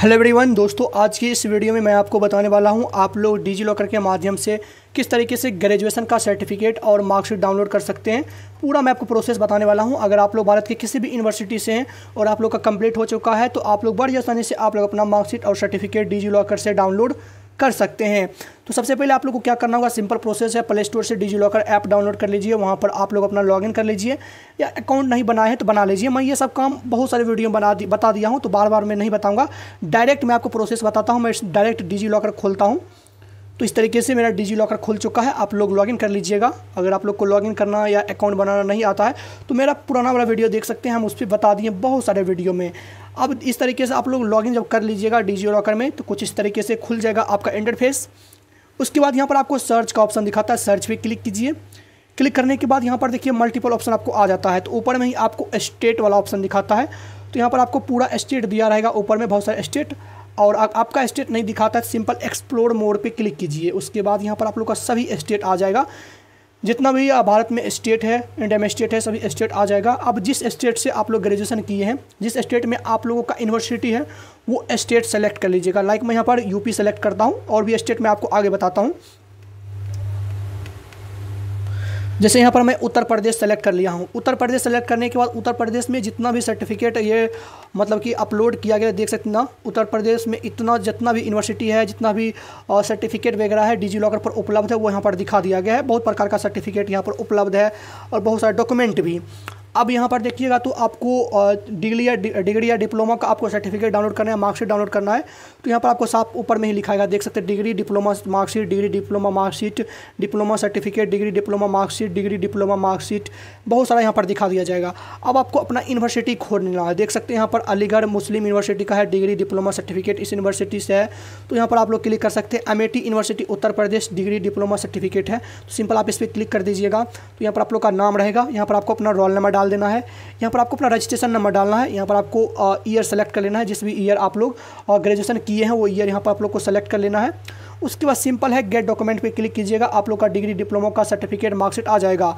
hello everyone दोस्तों आज की इस वीडियो में मैं आपको बताने वाला हूं आप लोग डिजी लॉकर के माध्यम से किस तरीके से ग्रेजुएशन का सर्टिफिकेट और मार्कशीट डाउनलोड कर सकते हैं पूरा मैं आपको प्रोसेस बताने वाला हूं अगर आप लोग भारत के किसी भी यूनिवर्सिटी से हैं और आप लोग का कंप्लीट हो चुका है तो आप लोग बड़ी आसानी से आप लोग अपना मार्कशीट और सर्टिफिकेट डिजी लॉकर से डाउनलोड कर सकते हैं तो सबसे पहले आप लोग को क्या करना होगा सिंपल प्रोसेस है प्ले स्टोर से डिजी लॉकर ऐप डाउनलोड कर लीजिए वहाँ पर आप लोग अपना लॉगिन कर लीजिए या अकाउंट नहीं बनाए हैं तो बना लीजिए मैं ये सब काम बहुत सारे वीडियो बना दि, बता दिया हूँ तो बार बार मैं नहीं बताऊँगा डायरेक्ट मैं आपको प्रोसेस बताता हूँ मैं डायरेक्ट डिजी लॉकर खोलता हूँ तो इस तरीके से मेरा डिजी लॉकर खुल चुका है आप लोग लॉगिन कर लीजिएगा अगर आप लोग को लॉगिन करना या अकाउंट बनाना नहीं आता है तो मेरा पुराना वाला वीडियो देख सकते हैं हम उस पर बता दिए बहुत सारे वीडियो में अब इस तरीके से आप लोग लॉगिन जब कर लीजिएगा डी लॉकर में तो कुछ इस तरीके से खुल जाएगा आपका इंटरफेस उसके बाद यहाँ पर आपको सर्च का ऑप्शन दिखाता है सर्च पे क्लिक कीजिए क्लिक करने के बाद यहाँ पर देखिए मल्टीपल ऑप्शन आपको आ जाता है तो ऊपर में ही आपको स्टेट वाला ऑप्शन दिखाता है तो यहाँ पर आपको पूरा स्टेट दिया रहेगा ऊपर में बहुत सारे स्टेट और आ, आपका स्टेट नहीं दिखाता है सिंपल एक्सप्लोर मोड पे क्लिक कीजिए उसके बाद यहाँ पर आप लोग का सभी स्टेट आ जाएगा जितना भी भारत में स्टेट है इंडिया में स्टेट है सभी स्टेट आ जाएगा अब जिस स्टेट से आप लोग ग्रेजुएशन किए हैं जिस स्टेट में आप लोगों का यूनिवर्सिटी है वो स्टेट सेलेक्ट कर लीजिएगा लाइक मैं यहाँ पर यूपी सेलेक्ट करता हूँ और भी स्टेट में आपको आगे बताता हूँ जैसे यहाँ पर मैं उत्तर प्रदेश सेलेक्ट कर लिया हूँ उत्तर प्रदेश सेलेक्ट करने के बाद उत्तर प्रदेश में जितना भी सर्टिफिकेट ये मतलब कि अपलोड किया गया देख सकते ना उत्तर प्रदेश में इतना जितना भी यूनिवर्सिटी है जितना भी सर्टिफिकेट वगैरह है डिजी लॉकर पर उपलब्ध है वो यहाँ पर दिखा दिया गया है बहुत प्रकार का सर्टिफिकेट यहाँ पर उपलब्ध है और बहुत सारे डॉक्यूमेंट भी अब यहाँ पर देखिएगा तो आपको डिग्री या डिग्री या डिप्लोमा का आपको सर्टिफिकेट डाउनलोड करना है मार्कशीट डाउनलोड करना है तो यहाँ पर आपको साफ ऊपर में ही लिखाएगा देख सकते हैं degree diploma marksheet degree diploma marksheet diploma certificate degree diploma marksheet degree diploma marksheet बहुत सारा यहाँ पर दिखा दिया जाएगा अब आपको अपना यूनिवर्सिटी खोलना है देख सकते हैं यहाँ पर अलीगढ़ मुस्लिम यूनिवर्सिटी का है डिग्री डिप्लोमा सर्टिफिकेट इस यूनिवर्सिटी से है तो यहाँ पर आप लोग क्लिक कर सकते हैं Amethi university Uttar Pradesh degree diploma certificate है तो सिंपल आप इस पर क्लिक कर दीजिएगा तो यहाँ पर आप लोग का नाम रहेगा यहाँ पर आपको अपना रोल नंबर डाल डाल देना है यहाँ पर आपको अपना रजिस्ट्रेशन नंबर डालना है यहाँ पर आपको ईयर सेलेक्ट कर लेना है जिस भी ईयर आप लोग ग्रेजुएशन किए हैं वो ईयर यहाँ पर आप लोग को सेलेक्ट कर लेना है उसके बाद सिंपल है गेट डॉक्यूमेंट पे क्लिक कीजिएगा आप लोग का डिग्री डिप्लोमा का सर्टिफिकेट मार्कशीट आ जाएगा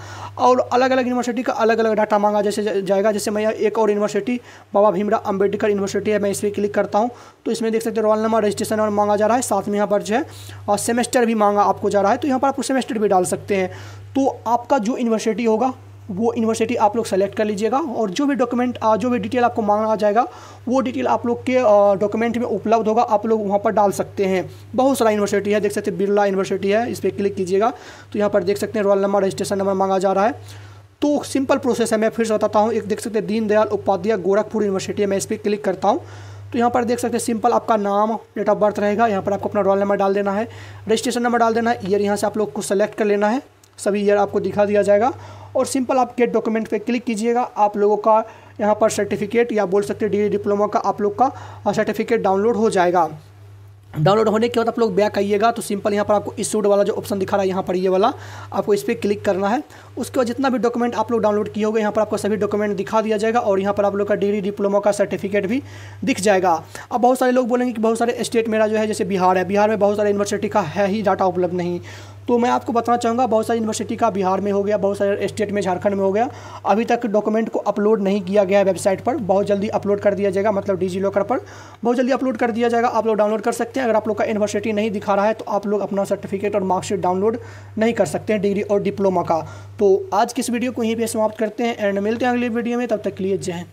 और अलग अलग यूनिवर्सिटी का अलग अलग डाटा मांगा जैसे जाएगा जैसे मैं एक और यूनिवर्सिटी बाबा भीमराव अंबेडकर यूनिवर्सिटी है मैं इस पर क्लिक करता हूँ तो इसमें देख सकते हैं रोल नंबर रजिस्ट्रेशन नंबर मांगा जा रहा है साथ में यहाँ पर जो है और सेमेस्टर भी मांगा आपको जा रहा है तो यहाँ पर आप सेमेस्टर भी डाल सकते हैं तो आपका जो यूनिवर्सिटी होगा वो यूनिवर्सिटी आप लोग सेलेक्ट कर लीजिएगा और जो भी डॉक्यूमेंट जो भी डिटेल आपको मांगा जाएगा वो डिटेल आप लोग के डॉक्यूमेंट में उपलब्ध होगा आप लोग वहाँ पर डाल सकते हैं बहुत सारा यूनिवर्सिटी है देख सकते हैं बिरला यूनिवर्सिटी है इस पर क्लिक कीजिएगा तो यहाँ पर देख सकते हैं रोल नंबर रजिस्ट्रेशन नंबर मांगा जा रहा है तो सिंपल प्रोसेस है मैं फिर से बताता हूँ एक देख सकते हैं दीनदयाल उपाध्याय गोरखपुर यूनिवर्सिटी है मैं इस पर क्लिक करता हूँ तो यहाँ पर देख सकते हैं सिंपल आपका नाम डेट ऑफ बर्थ रहेगा यहाँ पर आपको अपना रोल नंबर डाल देना है रजिस्ट्रेशन नंबर डाल देना है ईयर यहाँ से आप लोग को सेलेक्ट कर लेना है सभी ईयर आपको दिखा दिया जाएगा और सिंपल आप गेट डॉक्यूमेंट पे क्लिक कीजिएगा आप लोगों का यहाँ पर सर्टिफिकेट या बोल सकते हैं डिग्री डिप्लोमा का आप लोग का सर्टिफिकेट डाउनलोड हो जाएगा डाउनलोड होने के बाद आप लोग बैक आइएगा तो सिंपल यहाँ पर आपको इशूड वाला जो ऑप्शन दिखा रहा है यहाँ पर ये वाला आपको इस पर क्लिक करना है उसके बाद जितना भी डॉक्यूमेंट आप लोग डाउनलोड किए होगा यहाँ पर आपको सभी डॉक्यूमेंट दिखा दिया जाएगा और यहाँ पर आप लोग का डिग्री डिप्लोमा का सर्टिफिकेट भी दिख जाएगा अब बहुत सारे लोग बोलेंगे कि बहुत सारे स्टेट मेरा जो है जैसे बिहार है बिहार में बहुत सारे यूनिवर्सिटी का है ही डाटा उपलब्ध नहीं तो मैं आपको बताना चाहूँगा बहुत सारी यूनिवर्सिटी का बिहार में हो गया बहुत सारे स्टेट में झारखंड में हो गया अभी तक डॉक्यूमेंट को अपलोड नहीं किया गया है वेबसाइट पर बहुत जल्दी अपलोड कर दिया जाएगा मतलब डिजी लॉकर पर बहुत जल्दी अपलोड कर दिया जाएगा आप लोग डाउनलोड कर सकते हैं अगर आप लोग का यूनिवर्सिटी नहीं दिखा रहा है तो आप लोग अपना सर्टिफिकेट और मार्कशीट डाउनलोड नहीं कर सकते हैं डिग्री और डिप्लोमा का तो आज किस वीडियो को यहीं पर समाप्त करते हैं एंड मिलते हैं अगले वीडियो में तब तक के लिए जय हिंद